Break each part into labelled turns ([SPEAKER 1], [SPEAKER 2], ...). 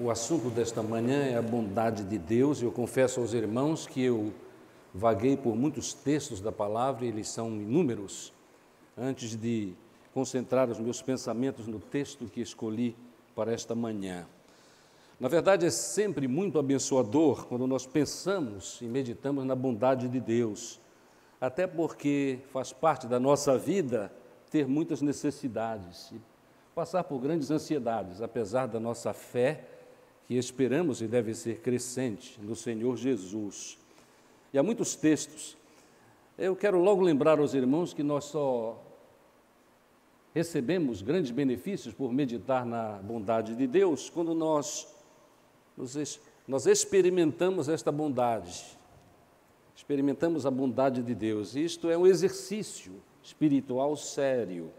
[SPEAKER 1] O assunto desta manhã é a bondade de Deus. Eu confesso aos irmãos que eu vaguei por muitos textos da palavra, e eles são inúmeros, antes de concentrar os meus pensamentos no texto que escolhi para esta manhã. Na verdade, é sempre muito abençoador quando nós pensamos e meditamos na bondade de Deus, até porque faz parte da nossa vida ter muitas necessidades e passar por grandes ansiedades, apesar da nossa fé que esperamos e deve ser crescente no Senhor Jesus. E há muitos textos. Eu quero logo lembrar aos irmãos que nós só recebemos grandes benefícios por meditar na bondade de Deus quando nós, nós experimentamos esta bondade. Experimentamos a bondade de Deus. isto é um exercício espiritual sério.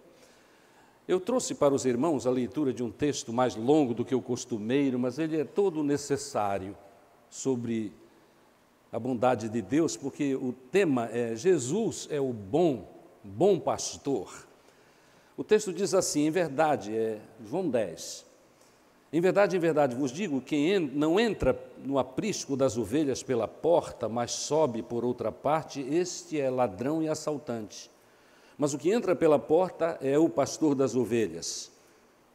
[SPEAKER 1] Eu trouxe para os irmãos a leitura de um texto mais longo do que o costumeiro, mas ele é todo necessário sobre a bondade de Deus, porque o tema é Jesus é o bom, bom pastor. O texto diz assim, em verdade, é João 10. Em verdade, em verdade vos digo: quem não entra no aprisco das ovelhas pela porta, mas sobe por outra parte, este é ladrão e assaltante. Mas o que entra pela porta é o pastor das ovelhas.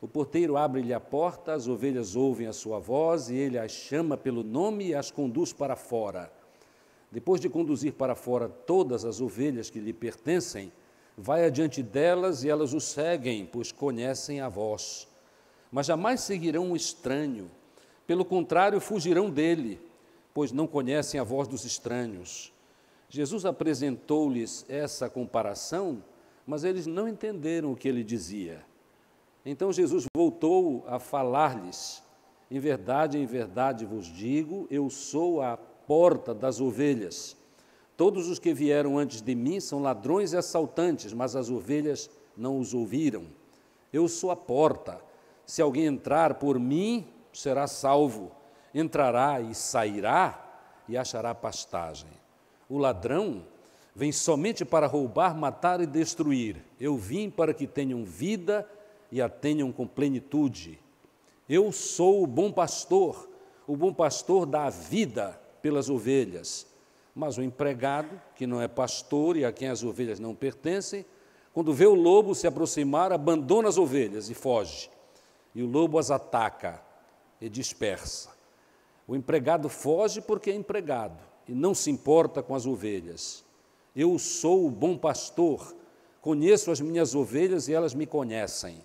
[SPEAKER 1] O porteiro abre-lhe a porta, as ovelhas ouvem a sua voz e ele as chama pelo nome e as conduz para fora. Depois de conduzir para fora todas as ovelhas que lhe pertencem, vai adiante delas e elas o seguem, pois conhecem a voz. Mas jamais seguirão um estranho, pelo contrário, fugirão dele, pois não conhecem a voz dos estranhos. Jesus apresentou-lhes essa comparação mas eles não entenderam o que ele dizia. Então Jesus voltou a falar-lhes: Em verdade, em verdade vos digo, eu sou a porta das ovelhas. Todos os que vieram antes de mim são ladrões e assaltantes, mas as ovelhas não os ouviram. Eu sou a porta. Se alguém entrar por mim, será salvo. Entrará e sairá e achará pastagem. O ladrão Vem somente para roubar, matar e destruir. Eu vim para que tenham vida e a tenham com plenitude. Eu sou o bom pastor, o bom pastor dá vida pelas ovelhas. Mas o empregado, que não é pastor e a quem as ovelhas não pertencem, quando vê o lobo se aproximar, abandona as ovelhas e foge. E o lobo as ataca e dispersa. O empregado foge porque é empregado e não se importa com as ovelhas. Eu sou o bom pastor, conheço as minhas ovelhas e elas me conhecem.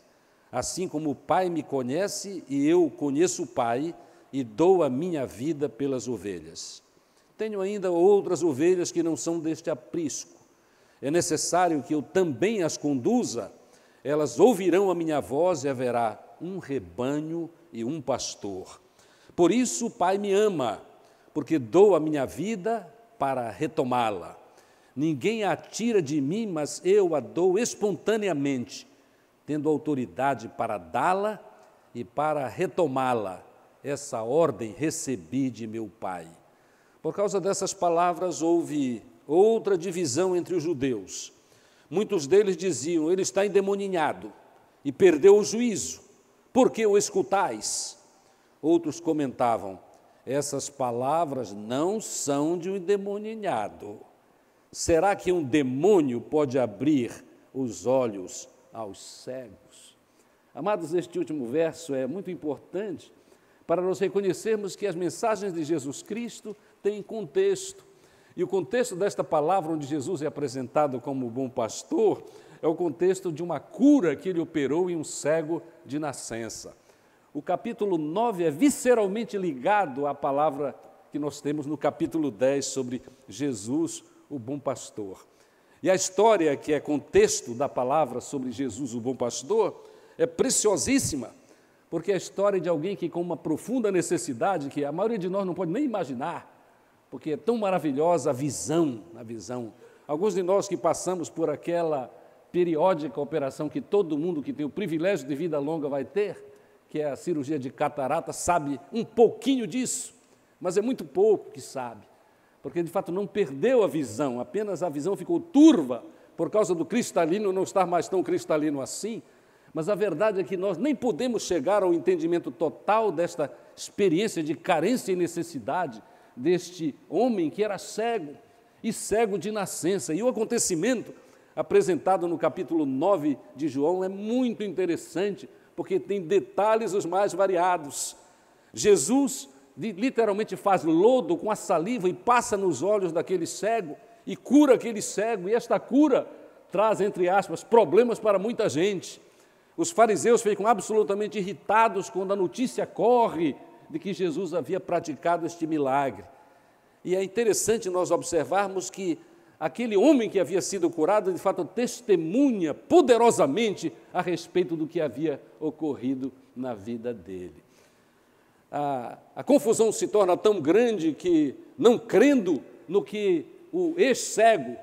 [SPEAKER 1] Assim como o Pai me conhece e eu conheço o Pai e dou a minha vida pelas ovelhas. Tenho ainda outras ovelhas que não são deste aprisco. É necessário que eu também as conduza. Elas ouvirão a minha voz e haverá um rebanho e um pastor. Por isso o Pai me ama, porque dou a minha vida para retomá-la. Ninguém a tira de mim, mas eu a dou espontaneamente, tendo autoridade para dá-la e para retomá-la. Essa ordem recebi de meu Pai. Por causa dessas palavras, houve outra divisão entre os judeus. Muitos deles diziam: Ele está endemoninhado e perdeu o juízo, por que o escutais? Outros comentavam: Essas palavras não são de um endemoninhado Será que um demônio pode abrir os olhos aos cegos? Amados, este último verso é muito importante para nós reconhecermos que as mensagens de Jesus Cristo têm contexto. E o contexto desta palavra, onde Jesus é apresentado como bom pastor, é o contexto de uma cura que ele operou em um cego de nascença. O capítulo 9 é visceralmente ligado à palavra que nós temos no capítulo 10 sobre Jesus, o bom pastor. E a história que é contexto da palavra sobre Jesus, o bom pastor, é preciosíssima, porque é a história de alguém que, com uma profunda necessidade que a maioria de nós não pode nem imaginar, porque é tão maravilhosa a visão, a visão. Alguns de nós que passamos por aquela periódica operação que todo mundo que tem o privilégio de vida longa vai ter, que é a cirurgia de catarata, sabe um pouquinho disso, mas é muito pouco que sabe porque de fato não perdeu a visão, apenas a visão ficou turva por causa do cristalino não estar mais tão cristalino assim. Mas a verdade é que nós nem podemos chegar ao entendimento total desta experiência de carência e necessidade deste homem que era cego e cego de nascença. E o acontecimento apresentado no capítulo 9 de João é muito interessante, porque tem detalhes os mais variados. Jesus literalmente faz lodo com a saliva e passa nos olhos daquele cego e cura aquele cego, e esta cura traz, entre aspas, problemas para muita gente. Os fariseus ficam absolutamente irritados quando a notícia corre de que Jesus havia praticado este milagre. E é interessante nós observarmos que aquele homem que havia sido curado, de fato, testemunha poderosamente a respeito do que havia ocorrido na vida dele a, a confusão se torna tão grande que, não crendo no que o ex-cego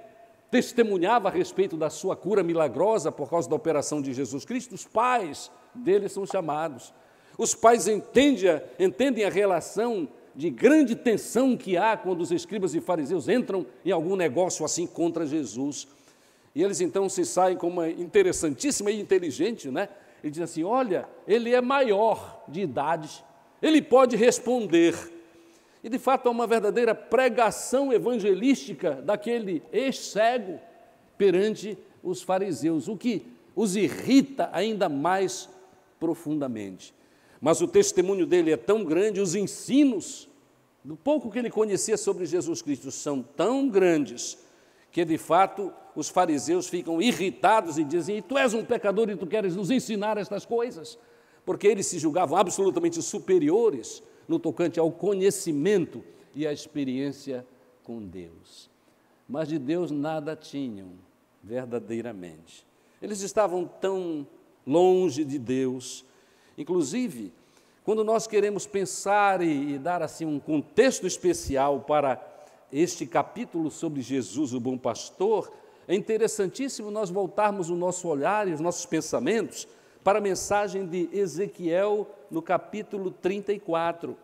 [SPEAKER 1] testemunhava a respeito da sua cura milagrosa por causa da operação de Jesus Cristo, os pais dele são chamados. Os pais entendem, entendem a relação de grande tensão que há quando os escribas e fariseus entram em algum negócio assim contra Jesus. E eles então se saem com uma interessantíssima e inteligente, né? Ele diz assim: Olha, ele é maior de idade ele pode responder. E de fato há uma verdadeira pregação evangelística daquele ex-cego perante os fariseus, o que os irrita ainda mais profundamente. Mas o testemunho dele é tão grande, os ensinos, do pouco que ele conhecia sobre Jesus Cristo, são tão grandes, que de fato os fariseus ficam irritados e dizem: Tu és um pecador e tu queres nos ensinar estas coisas? porque eles se julgavam absolutamente superiores no tocante ao conhecimento e à experiência com Deus. Mas de Deus nada tinham, verdadeiramente. Eles estavam tão longe de Deus. Inclusive, quando nós queremos pensar e, e dar assim um contexto especial para este capítulo sobre Jesus, o bom pastor, é interessantíssimo nós voltarmos o nosso olhar e os nossos pensamentos para a mensagem de Ezequiel no capítulo 34.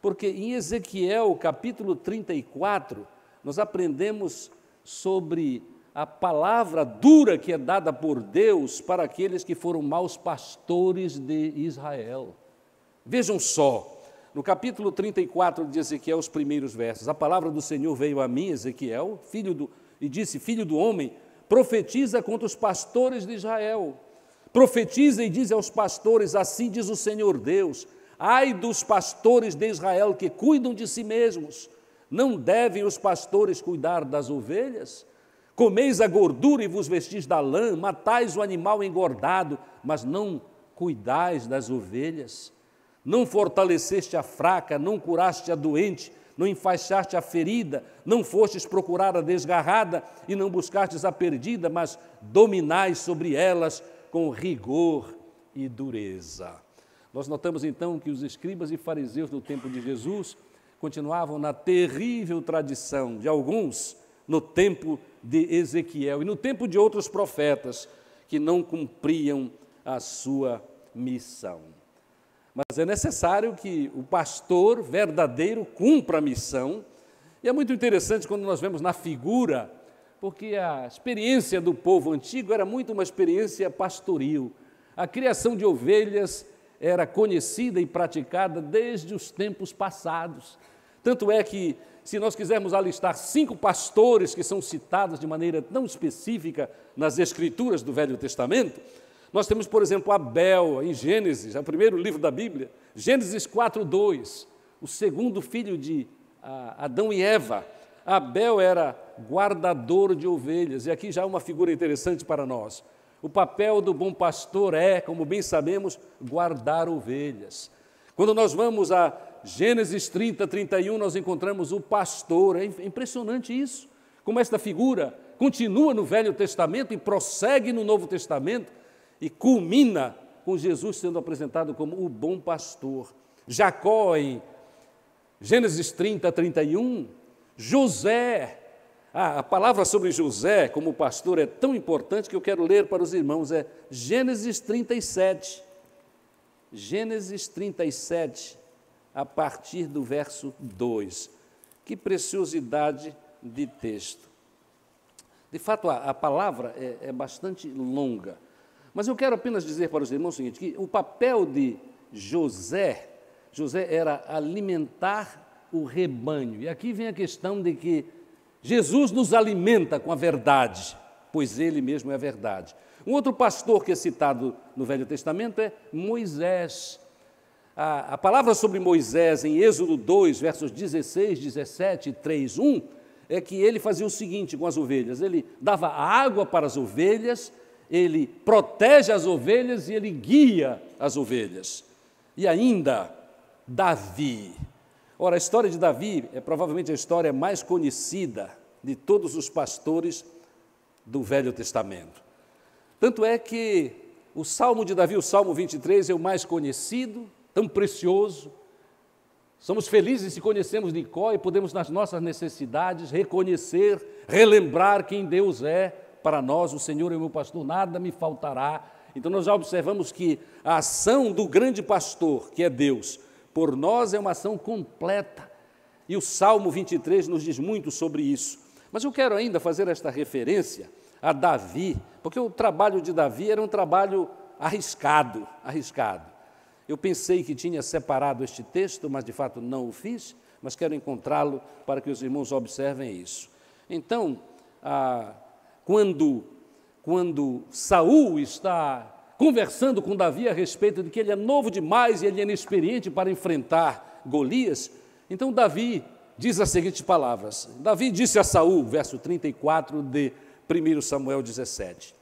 [SPEAKER 1] Porque em Ezequiel, capítulo 34, nós aprendemos sobre a palavra dura que é dada por Deus para aqueles que foram maus pastores de Israel. Vejam só, no capítulo 34 de Ezequiel, os primeiros versos, a palavra do Senhor veio a mim, Ezequiel, filho do, e disse: Filho do homem, profetiza contra os pastores de Israel Profetiza e diz aos pastores: Assim diz o Senhor Deus: Ai dos pastores de Israel que cuidam de si mesmos. Não devem os pastores cuidar das ovelhas? Comeis a gordura e vos vestis da lã, matais o animal engordado, mas não cuidais das ovelhas. Não fortaleceste a fraca, não curaste a doente, não enfaixaste a ferida, não fostes procurar a desgarrada e não buscastes a perdida, mas dominais sobre elas com rigor e dureza. Nós notamos então que os escribas e fariseus no tempo de Jesus continuavam na terrível tradição de alguns no tempo de Ezequiel e no tempo de outros profetas que não cumpriam a sua missão. Mas é necessário que o pastor verdadeiro cumpra a missão. E é muito interessante quando nós vemos na figura porque a experiência do povo antigo era muito uma experiência pastoril. A criação de ovelhas era conhecida e praticada desde os tempos passados. Tanto é que, se nós quisermos alistar cinco pastores que são citados de maneira tão específica nas Escrituras do Velho Testamento, nós temos, por exemplo, Abel, em Gênesis, é o primeiro livro da Bíblia, Gênesis 4, 2, o segundo filho de ah, Adão e Eva, Abel era guardador de ovelhas, e aqui já é uma figura interessante para nós. O papel do bom pastor é, como bem sabemos, guardar ovelhas. Quando nós vamos a Gênesis 30, 31, nós encontramos o pastor, é impressionante isso, como esta figura continua no Velho Testamento e prossegue no Novo Testamento e culmina com Jesus sendo apresentado como o bom pastor. Jacó, em Gênesis 30, 31, José. Ah, a palavra sobre José como pastor é tão importante que eu quero ler para os irmãos. É Gênesis 37. Gênesis 37, a partir do verso 2. Que preciosidade de texto. De fato, a, a palavra é, é, bastante longa. Mas eu quero apenas dizer para os irmãos o seguinte: que o papel de José, José era alimentar o rebanho. E aqui vem a questão de que Jesus nos alimenta com a verdade, pois ele mesmo é a verdade. Um outro pastor que é citado no Velho Testamento é Moisés. A, a palavra sobre Moisés em Êxodo 2, versos 16, 17 e 3, 1, é que ele fazia o seguinte com as ovelhas: ele dava água para as ovelhas, ele protege as ovelhas e ele guia as ovelhas. E ainda, Davi, Ora, a história de Davi é provavelmente a história mais conhecida de todos os pastores do Velho Testamento. Tanto é que o Salmo de Davi, o Salmo 23, é o mais conhecido, tão precioso. Somos felizes se conhecemos de cor e podemos, nas nossas necessidades, reconhecer, relembrar quem Deus é para nós, o Senhor é o meu pastor, nada me faltará. Então, nós já observamos que a ação do grande pastor, que é Deus, por nós é uma ação completa. E o Salmo 23 nos diz muito sobre isso. Mas eu quero ainda fazer esta referência a Davi, porque o trabalho de Davi era um trabalho arriscado, arriscado. Eu pensei que tinha separado este texto, mas de fato não o fiz, mas quero encontrá-lo para que os irmãos observem isso. Então, ah, quando, quando Saul está conversando com Davi a respeito de que ele é novo demais e ele é inexperiente para enfrentar Golias, então Davi diz as seguintes palavras. Davi disse a Saul, verso 34 de 1 Samuel 17: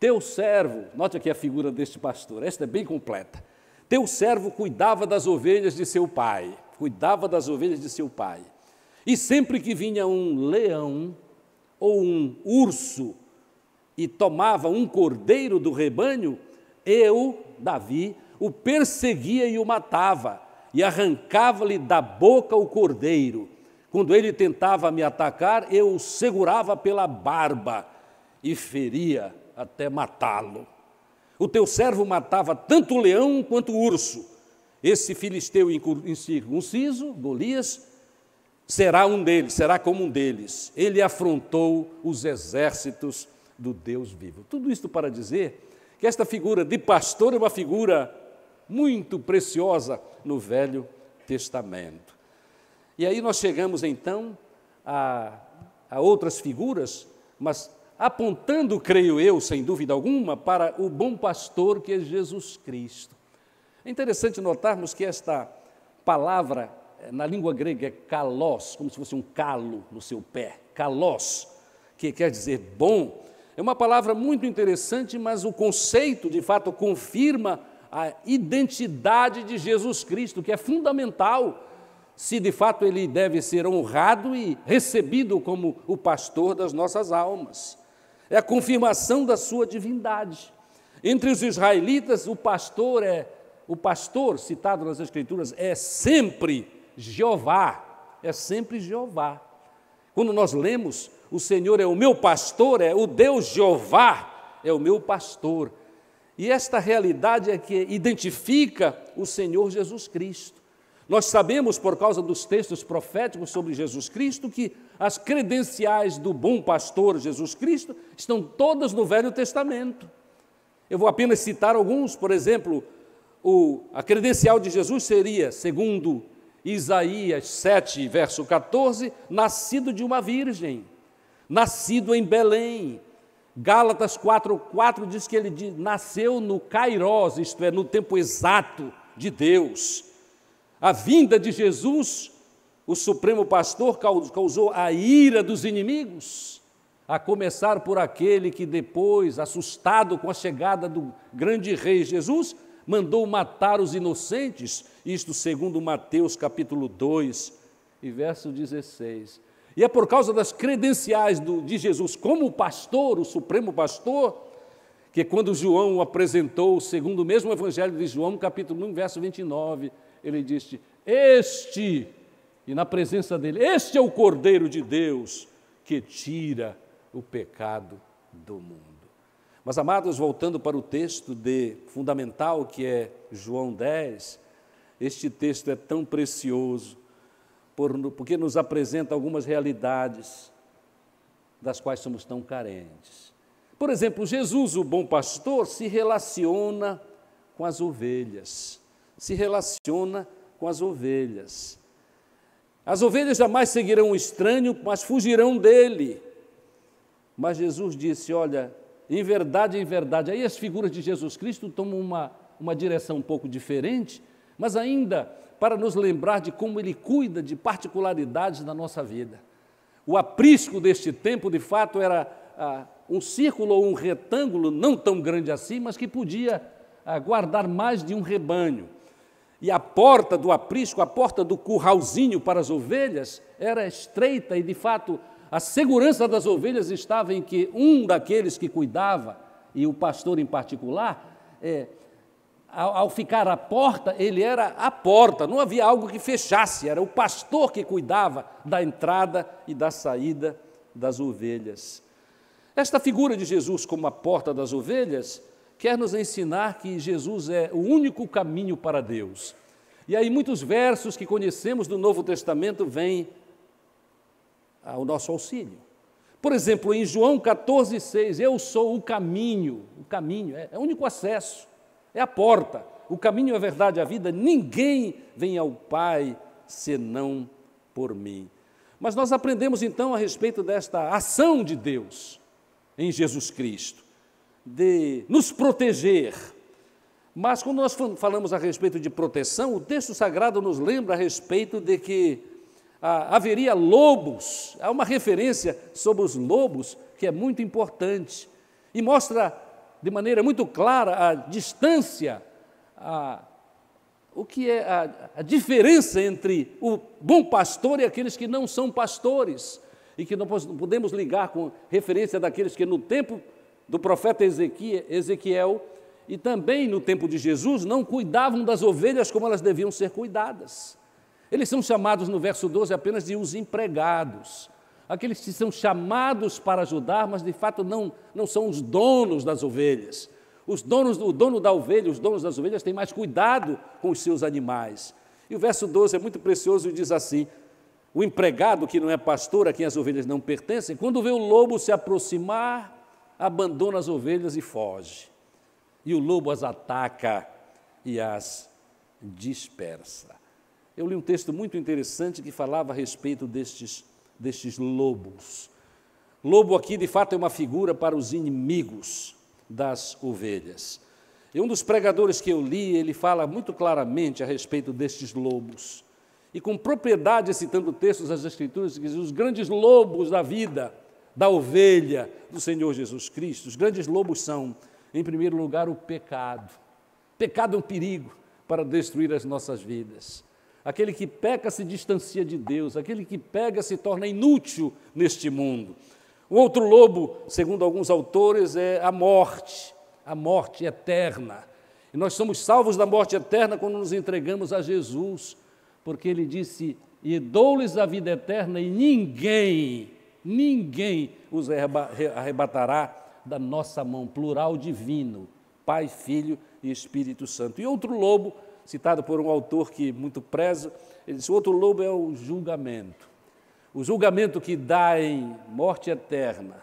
[SPEAKER 1] Teu servo, note aqui a figura deste pastor, esta é bem completa. Teu servo cuidava das ovelhas de seu pai, cuidava das ovelhas de seu pai. E sempre que vinha um leão ou um urso e tomava um cordeiro do rebanho, eu, Davi, o perseguia e o matava, e arrancava-lhe da boca o cordeiro. Quando ele tentava me atacar, eu o segurava pela barba e feria até matá-lo. O teu servo matava tanto leão quanto urso. Esse filisteu incircunciso, Golias, será um deles, será como um deles. Ele afrontou os exércitos do Deus vivo. Tudo isto para dizer que esta figura de pastor é uma figura muito preciosa no Velho Testamento. E aí nós chegamos então a, a outras figuras, mas apontando, creio eu, sem dúvida alguma, para o bom pastor que é Jesus Cristo. É interessante notarmos que esta palavra eh, na língua grega é kalos, como se fosse um calo no seu pé, kalos, que quer dizer bom, é uma palavra muito interessante, mas o conceito, de fato, confirma a identidade de Jesus Cristo, que é fundamental se de fato ele deve ser honrado e recebido como o pastor das nossas almas. É a confirmação da sua divindade. Entre os israelitas, o pastor é o pastor citado nas escrituras é sempre Jeová, é sempre Jeová. Quando nós lemos o Senhor é o meu pastor, é o Deus Jeová, é o meu pastor. E esta realidade é que identifica o Senhor Jesus Cristo. Nós sabemos, por causa dos textos proféticos sobre Jesus Cristo, que as credenciais do bom pastor Jesus Cristo estão todas no Velho Testamento. Eu vou apenas citar alguns, por exemplo, o, a credencial de Jesus seria, segundo Isaías 7, verso 14, nascido de uma virgem nascido em Belém. Gálatas 4,4 diz que ele nasceu no Cairós, isto é, no tempo exato de Deus. A vinda de Jesus, o Supremo Pastor, causou a ira dos inimigos, a começar por aquele que depois, assustado com a chegada do grande rei Jesus, mandou matar os inocentes, isto segundo Mateus capítulo 2 e verso 16. E é por causa das credenciais do, de Jesus como pastor, o supremo pastor, que quando João o apresentou, segundo o mesmo evangelho de João, capítulo 1, verso 29, ele disse: Este, e na presença dele, este é o Cordeiro de Deus que tira o pecado do mundo. Mas, amados, voltando para o texto de fundamental que é João 10, este texto é tão precioso porque nos apresenta algumas realidades das quais somos tão carentes. Por exemplo, Jesus, o bom pastor, se relaciona com as ovelhas, se relaciona com as ovelhas. As ovelhas jamais seguirão o estranho, mas fugirão dele. Mas Jesus disse: Olha, em verdade, em verdade. Aí as figuras de Jesus Cristo tomam uma, uma direção um pouco diferente, mas ainda para nos lembrar de como Ele cuida de particularidades da nossa vida. O aprisco deste tempo, de fato, era ah, um círculo ou um retângulo não tão grande assim, mas que podia ah, guardar mais de um rebanho. E a porta do aprisco, a porta do curralzinho para as ovelhas, era estreita e, de fato, a segurança das ovelhas estava em que um daqueles que cuidava, e o pastor em particular, é, ao, ao ficar à porta, ele era a porta, não havia algo que fechasse, era o pastor que cuidava da entrada e da saída das ovelhas. Esta figura de Jesus como a porta das ovelhas quer nos ensinar que Jesus é o único caminho para Deus. E aí muitos versos que conhecemos do Novo Testamento vêm ao nosso auxílio. Por exemplo, em João 14,6, eu sou o caminho, o caminho, é, é o único acesso é a porta, o caminho, a é verdade, a vida. Ninguém vem ao Pai senão por mim. Mas nós aprendemos então a respeito desta ação de Deus em Jesus Cristo, de nos proteger. Mas quando nós falamos a respeito de proteção, o texto sagrado nos lembra a respeito de que ah, haveria lobos, há uma referência sobre os lobos que é muito importante e mostra de maneira muito clara a distância, a, o que é a, a diferença entre o bom pastor e aqueles que não são pastores, e que não podemos ligar com referência daqueles que no tempo do profeta Ezequiel e também no tempo de Jesus não cuidavam das ovelhas como elas deviam ser cuidadas. Eles são chamados no verso 12 apenas de os empregados aqueles que são chamados para ajudar, mas de fato não, não são os donos das ovelhas. Os donos, o dono da ovelha, os donos das ovelhas têm mais cuidado com os seus animais. E o verso 12 é muito precioso e diz assim: O empregado que não é pastor, a quem as ovelhas não pertencem, quando vê o lobo se aproximar, abandona as ovelhas e foge. E o lobo as ataca e as dispersa. Eu li um texto muito interessante que falava a respeito destes destes lobos. Lobo aqui, de fato, é uma figura para os inimigos das ovelhas. E um dos pregadores que eu li, ele fala muito claramente a respeito destes lobos. E com propriedade citando textos das Escrituras, que diz, os grandes lobos da vida, da ovelha do Senhor Jesus Cristo, os grandes lobos são, em primeiro lugar, o pecado. Pecado é um perigo para destruir as nossas vidas. Aquele que peca se distancia de Deus, aquele que pega se torna inútil neste mundo. O outro lobo, segundo alguns autores, é a morte, a morte eterna. E nós somos salvos da morte eterna quando nos entregamos a Jesus, porque ele disse: E dou-lhes a vida eterna, e ninguém, ninguém os arrebatará da nossa mão, plural divino, Pai, Filho e Espírito Santo. E outro lobo citado por um autor que muito prezo, ele disse, o outro lobo é o julgamento. O julgamento que dá em morte eterna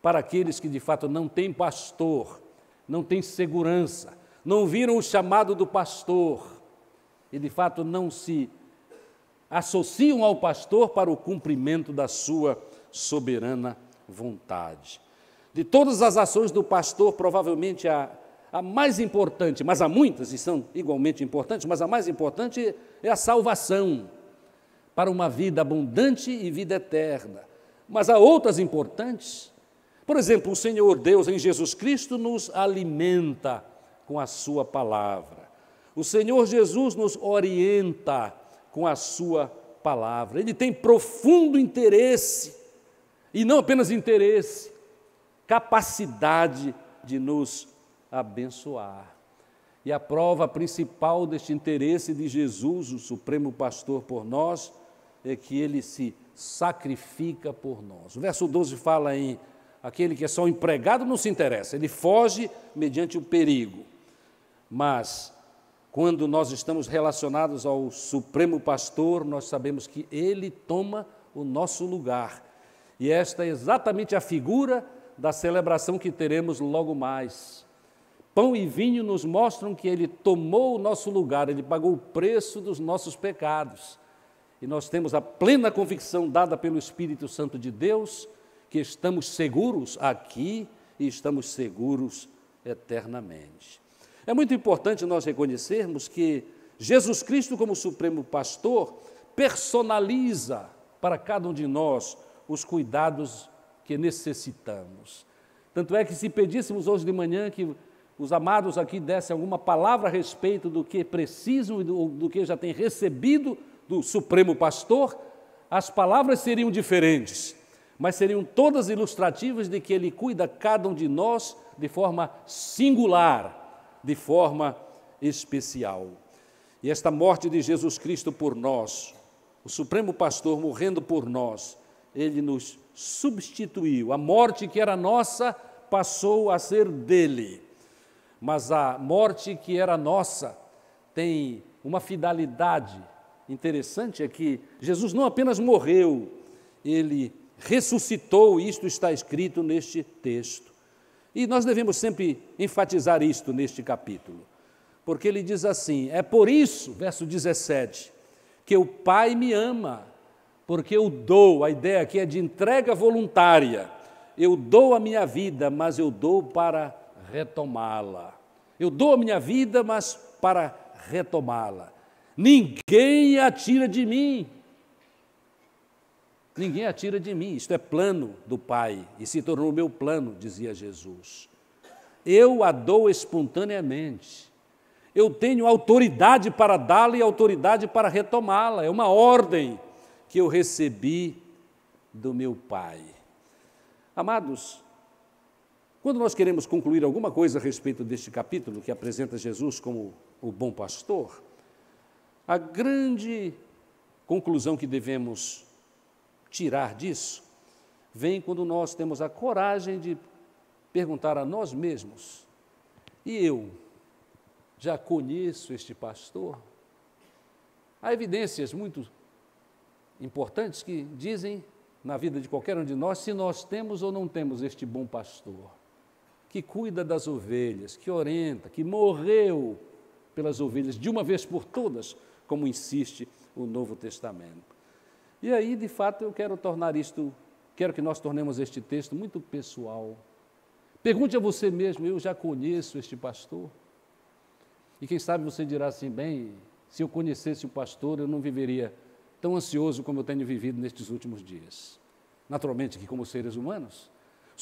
[SPEAKER 1] para aqueles que de fato não têm pastor, não têm segurança, não viram o chamado do pastor e de fato não se associam ao pastor para o cumprimento da sua soberana vontade. De todas as ações do pastor, provavelmente a a mais importante, mas há muitas e são igualmente importantes, mas a mais importante é a salvação para uma vida abundante e vida eterna. Mas há outras importantes. Por exemplo, o Senhor Deus em Jesus Cristo nos alimenta com a sua palavra. O Senhor Jesus nos orienta com a sua palavra. Ele tem profundo interesse, e não apenas interesse, capacidade de nos abençoar. E a prova principal deste interesse de Jesus, o Supremo Pastor, por nós, é que ele se sacrifica por nós. O verso 12 fala em aquele que é só empregado não se interessa, ele foge mediante o perigo. Mas quando nós estamos relacionados ao Supremo Pastor, nós sabemos que ele toma o nosso lugar. E esta é exatamente a figura da celebração que teremos logo mais. Pão e vinho nos mostram que ele tomou o nosso lugar, ele pagou o preço dos nossos pecados. E nós temos a plena convicção dada pelo Espírito Santo de Deus que estamos seguros aqui e estamos seguros eternamente. É muito importante nós reconhecermos que Jesus Cristo, como Supremo Pastor, personaliza para cada um de nós os cuidados que necessitamos. Tanto é que, se pedíssemos hoje de manhã que os amados aqui dessem alguma palavra a respeito do que precisam e do, do que já têm recebido do Supremo Pastor, as palavras seriam diferentes, mas seriam todas ilustrativas de que ele cuida cada um de nós de forma singular, de forma especial. E esta morte de Jesus Cristo por nós, o Supremo Pastor morrendo por nós, ele nos substituiu. A morte que era nossa passou a ser dele mas a morte que era nossa tem uma fidelidade interessante é que Jesus não apenas morreu, ele ressuscitou, isto está escrito neste texto. E nós devemos sempre enfatizar isto neste capítulo, porque ele diz assim: É por isso, verso 17, que o Pai me ama, porque eu dou, a ideia aqui é de entrega voluntária, eu dou a minha vida, mas eu dou para retomá-la. Eu dou a minha vida, mas para retomá-la. Ninguém a tira de mim. Ninguém a tira de mim. Isto é plano do Pai e se tornou meu plano, dizia Jesus. Eu a dou espontaneamente. Eu tenho autoridade para dá-la e autoridade para retomá-la. É uma ordem que eu recebi do meu Pai. Amados, quando nós queremos concluir alguma coisa a respeito deste capítulo que apresenta Jesus como o bom pastor, a grande conclusão que devemos tirar disso vem quando nós temos a coragem de perguntar a nós mesmos: e eu já conheço este pastor? Há evidências muito importantes que dizem na vida de qualquer um de nós se nós temos ou não temos este bom pastor que cuida das ovelhas, que orienta, que morreu pelas ovelhas de uma vez por todas, como insiste o Novo Testamento. E aí, de fato, eu quero tornar isto, quero que nós tornemos este texto muito pessoal. Pergunte a você mesmo, eu já conheço este pastor? E quem sabe você dirá assim, bem, se eu conhecesse o pastor, eu não viveria tão ansioso como eu tenho vivido nestes últimos dias. Naturalmente que como seres humanos,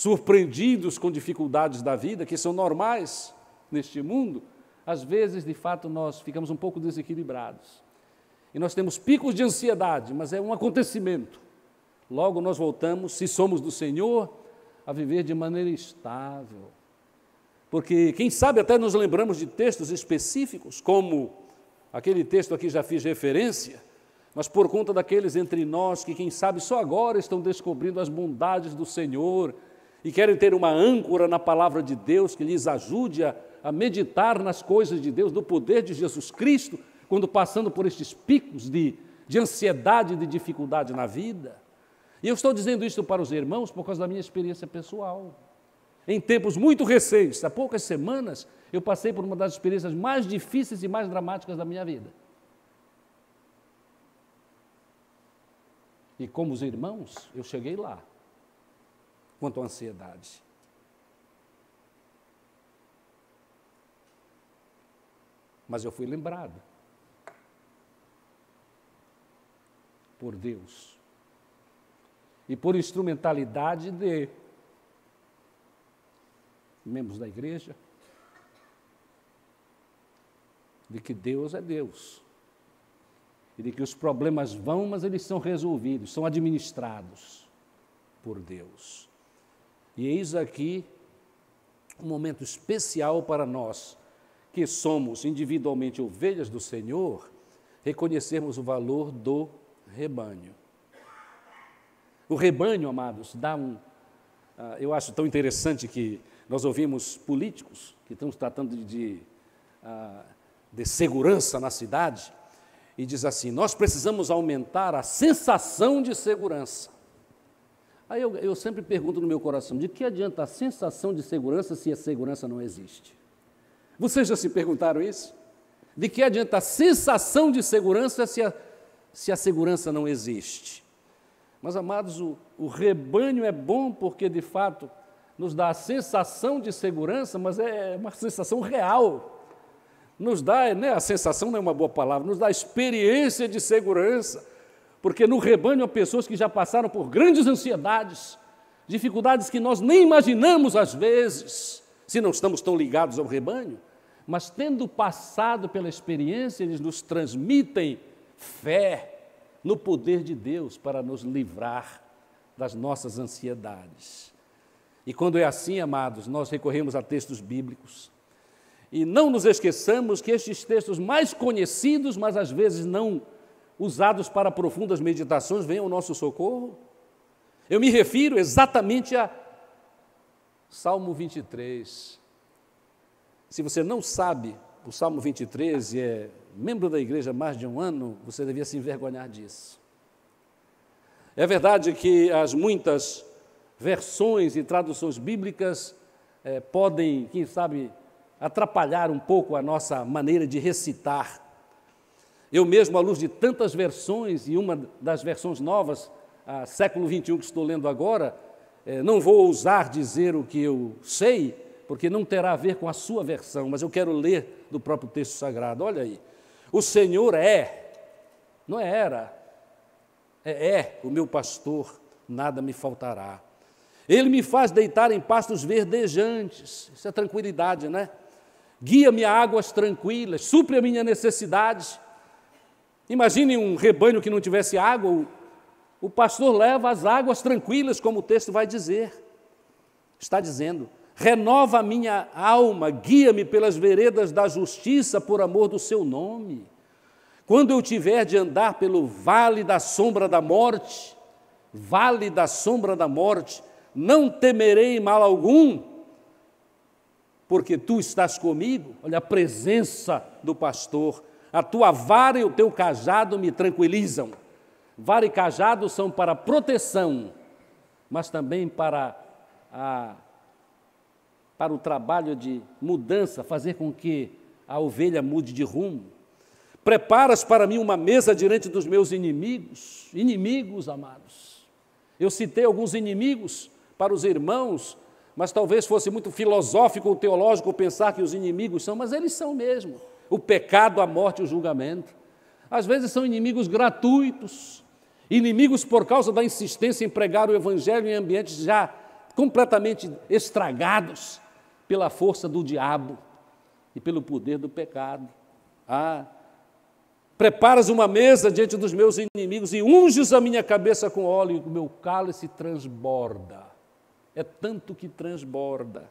[SPEAKER 1] surpreendidos com dificuldades da vida, que são normais neste mundo, às vezes, de fato, nós ficamos um pouco desequilibrados. E nós temos picos de ansiedade, mas é um acontecimento. Logo nós voltamos, se somos do Senhor, a viver de maneira estável. Porque, quem sabe, até nos lembramos de textos específicos, como aquele texto aqui já fiz referência, mas por conta daqueles entre nós que, quem sabe, só agora estão descobrindo as bondades do Senhor, e querem ter uma âncora na palavra de Deus que lhes ajude a, a meditar nas coisas de Deus, do poder de Jesus Cristo, quando passando por estes picos de, de ansiedade, de dificuldade na vida. E eu estou dizendo isso para os irmãos por causa da minha experiência pessoal. Em tempos muito recentes, há poucas semanas, eu passei por uma das experiências mais difíceis e mais dramáticas da minha vida. E como os irmãos, eu cheguei lá quanto à ansiedade. Mas eu fui lembrado por Deus e por instrumentalidade de membros da igreja, de que Deus é Deus e de que os problemas vão, mas eles são resolvidos, são administrados por Deus. E eis aqui um momento especial para nós, que somos individualmente ovelhas do Senhor, reconhecermos o valor do rebanho. O rebanho, amados, dá um. Ah, eu acho tão interessante que nós ouvimos políticos que estão tratando de, de, ah, de segurança na cidade e diz assim: nós precisamos aumentar a sensação de segurança. Aí eu, eu sempre pergunto no meu coração: de que adianta a sensação de segurança se a segurança não existe? Vocês já se perguntaram isso? De que adianta a sensação de segurança se a, se a segurança não existe? Mas, amados, o, o rebanho é bom porque, de fato, nos dá a sensação de segurança, mas é uma sensação real. Nos dá, né, a sensação não é uma boa palavra, nos dá a experiência de segurança. Porque no rebanho há pessoas que já passaram por grandes ansiedades, dificuldades que nós nem imaginamos às vezes, se não estamos tão ligados ao rebanho. Mas tendo passado pela experiência, eles nos transmitem fé no poder de Deus para nos livrar das nossas ansiedades. E quando é assim, amados, nós recorremos a textos bíblicos. E não nos esqueçamos que estes textos mais conhecidos, mas às vezes não usados para profundas meditações venham ao nosso socorro? Eu me refiro exatamente a Salmo 23. Se você não sabe, o Salmo 23 e é membro da igreja há mais de um ano, você devia se envergonhar disso. É verdade que as muitas versões e traduções bíblicas é, podem, quem sabe, atrapalhar um pouco a nossa maneira de recitar eu mesmo, à luz de tantas versões, e uma das versões novas, a século XXI que estou lendo agora, eh, não vou ousar dizer o que eu sei, porque não terá a ver com a sua versão, mas eu quero ler do próprio texto sagrado. Olha aí. O Senhor é, não é era, é, é o meu pastor, nada me faltará. Ele me faz deitar em pastos verdejantes, isso é tranquilidade, né? Guia-me a águas tranquilas, supre a minha necessidade Imagine um rebanho que não tivesse água, o pastor leva as águas tranquilas, como o texto vai dizer. Está dizendo: renova a minha alma, guia-me pelas veredas da justiça por amor do seu nome. Quando eu tiver de andar pelo vale da sombra da morte, vale da sombra da morte, não temerei mal algum, porque tu estás comigo. Olha a presença do pastor a tua vara e o teu cajado me tranquilizam. Vara e cajado são para proteção, mas também para, a, para o trabalho de mudança, fazer com que a ovelha mude de rumo. Preparas para mim uma mesa diante dos meus inimigos, inimigos amados. Eu citei alguns inimigos para os irmãos, mas talvez fosse muito filosófico ou teológico pensar que os inimigos são, mas eles são mesmo o pecado, a morte e o julgamento. Às vezes são inimigos gratuitos, inimigos por causa da insistência em pregar o evangelho em ambientes já completamente estragados pela força do diabo e pelo poder do pecado. Ah, preparas uma mesa diante dos meus inimigos e unges a minha cabeça com óleo, e o meu cálice transborda. É tanto que transborda.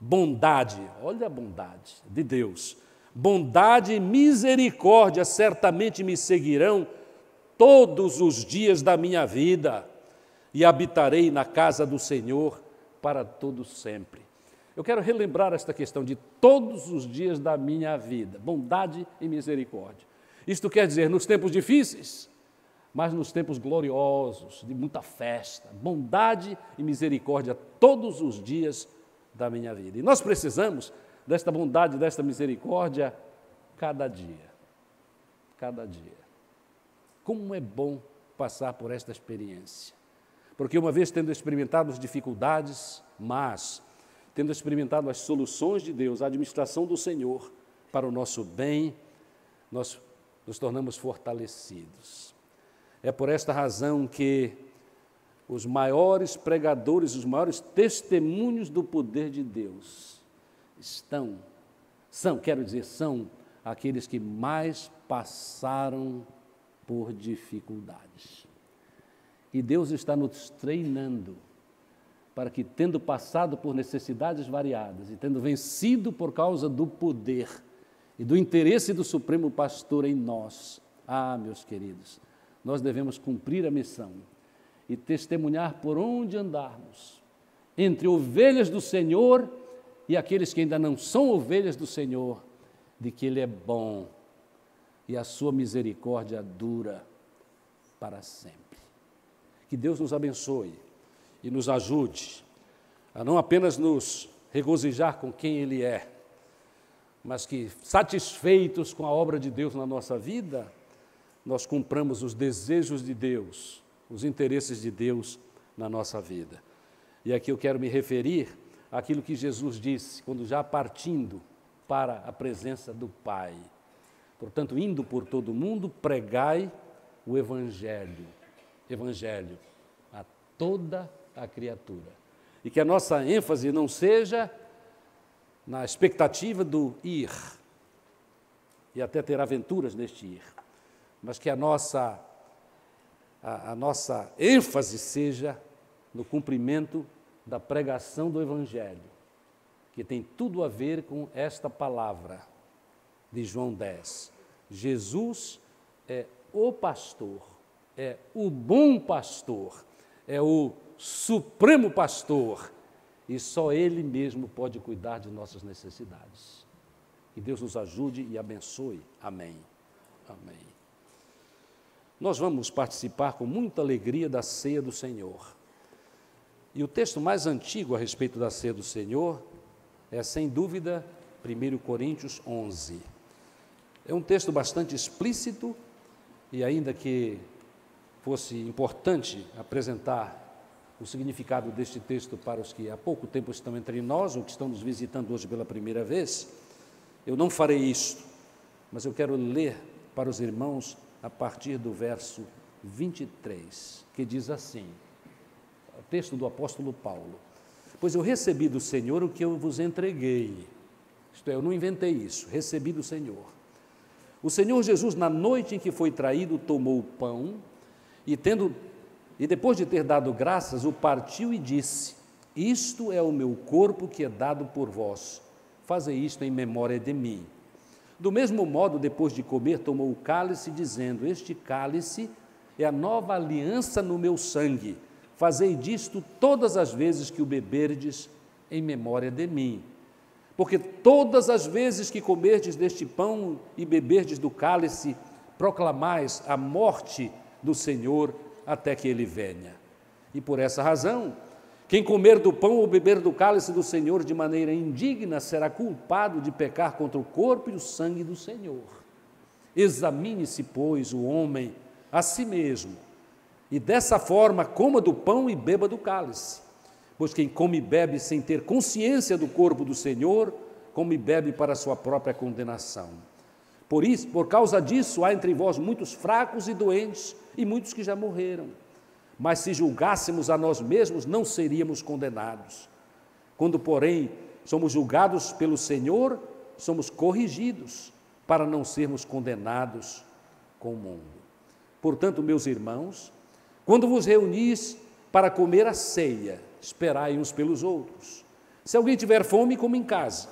[SPEAKER 1] Bondade, olha a bondade de Deus. Bondade e misericórdia certamente me seguirão todos os dias da minha vida e habitarei na casa do Senhor para todo sempre. Eu quero relembrar esta questão de todos os dias da minha vida, bondade e misericórdia. Isto quer dizer, nos tempos difíceis, mas nos tempos gloriosos, de muita festa, bondade e misericórdia todos os dias da minha vida. E nós precisamos desta bondade, desta misericórdia, cada dia. Cada dia. Como é bom passar por esta experiência. Porque uma vez tendo experimentado as dificuldades, mas tendo experimentado as soluções de Deus, a administração do Senhor para o nosso bem, nós nos tornamos fortalecidos. É por esta razão que os maiores pregadores, os maiores testemunhos do poder de Deus estão, são, quero dizer, são aqueles que mais passaram por dificuldades. E Deus está nos treinando para que, tendo passado por necessidades variadas e tendo vencido por causa do poder e do interesse do Supremo Pastor em nós, ah, meus queridos, nós devemos cumprir a missão e testemunhar por onde andarmos, entre ovelhas do Senhor e aqueles que ainda não são ovelhas do Senhor, de que Ele é bom e a sua misericórdia dura para sempre. Que Deus nos abençoe e nos ajude a não apenas nos regozijar com quem Ele é, mas que, satisfeitos com a obra de Deus na nossa vida, nós cumpramos os desejos de Deus, os interesses de Deus na nossa vida. E aqui eu quero me referir aquilo que Jesus disse quando já partindo para a presença do Pai. Portanto, indo por todo o mundo, pregai o evangelho, evangelho a toda a criatura. E que a nossa ênfase não seja na expectativa do ir, e até ter aventuras neste ir, mas que a nossa, a, a nossa ênfase seja no cumprimento da pregação do Evangelho, que tem tudo a ver com esta palavra de João 10. Jesus é o pastor, é o bom pastor, é o supremo pastor, e só Ele mesmo pode cuidar de nossas necessidades. Que Deus nos ajude e abençoe. Amém. Amém. Nós vamos participar com muita alegria da ceia do Senhor. E o texto mais antigo a respeito da ceia do Senhor é, sem dúvida, 1 Coríntios 11. É um texto bastante explícito e, ainda que fosse importante apresentar o significado deste texto para os que há pouco tempo estão entre nós ou que estão nos visitando hoje pela primeira vez, eu não farei isto, mas eu quero ler para os irmãos a partir do verso 23, que diz assim: texto do apóstolo Paulo. Pois eu recebi do Senhor o que eu vos entreguei. Isto é, eu não inventei isso, recebi do Senhor. O Senhor Jesus, na noite em que foi traído, tomou o pão e, tendo, e depois de ter dado graças, o partiu e disse: Isto é o meu corpo que é dado por vós. Fazei isto em memória de mim. Do mesmo modo, depois de comer, tomou o cálice, dizendo: Este cálice é a nova aliança no meu sangue Fazei disto todas as vezes que o beberdes, em memória de mim. Porque todas as vezes que comerdes deste pão e beberdes do cálice, proclamais a morte do Senhor até que ele venha. E por essa razão, quem comer do pão ou beber do cálice do Senhor de maneira indigna será culpado de pecar contra o corpo e o sangue do Senhor. Examine-se, pois, o homem a si mesmo e dessa forma coma do pão e beba do cálice. Pois quem come e bebe sem ter consciência do corpo do Senhor, come e bebe para sua própria condenação. Por isso, por causa disso, há entre vós muitos fracos e doentes e muitos que já morreram. Mas se julgássemos a nós mesmos, não seríamos condenados. Quando, porém, somos julgados pelo Senhor, somos corrigidos para não sermos condenados com o mundo. Portanto, meus irmãos, quando vos reunis para comer a ceia, esperai uns pelos outros. Se alguém tiver fome, coma em casa,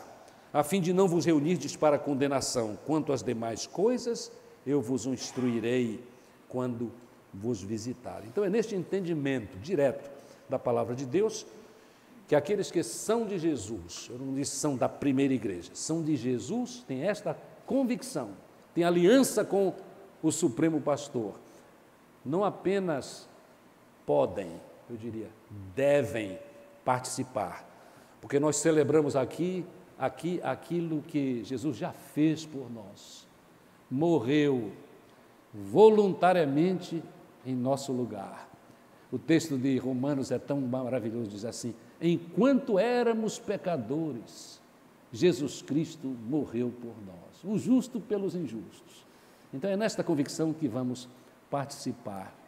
[SPEAKER 1] a fim de não vos reunirdes para condenação. Quanto às demais coisas, eu vos instruirei quando vos visitar. Então é neste entendimento direto da palavra de Deus que aqueles que são de Jesus, eu não disse são da primeira igreja, são de Jesus, têm esta convicção, têm aliança com o Supremo Pastor não apenas podem, eu diria, devem participar, porque nós celebramos aqui, aqui aquilo que Jesus já fez por nós. Morreu voluntariamente em nosso lugar. O texto de Romanos é tão maravilhoso, diz assim: Enquanto éramos pecadores, Jesus Cristo morreu por nós, o justo pelos injustos. Então é nesta convicção que vamos participar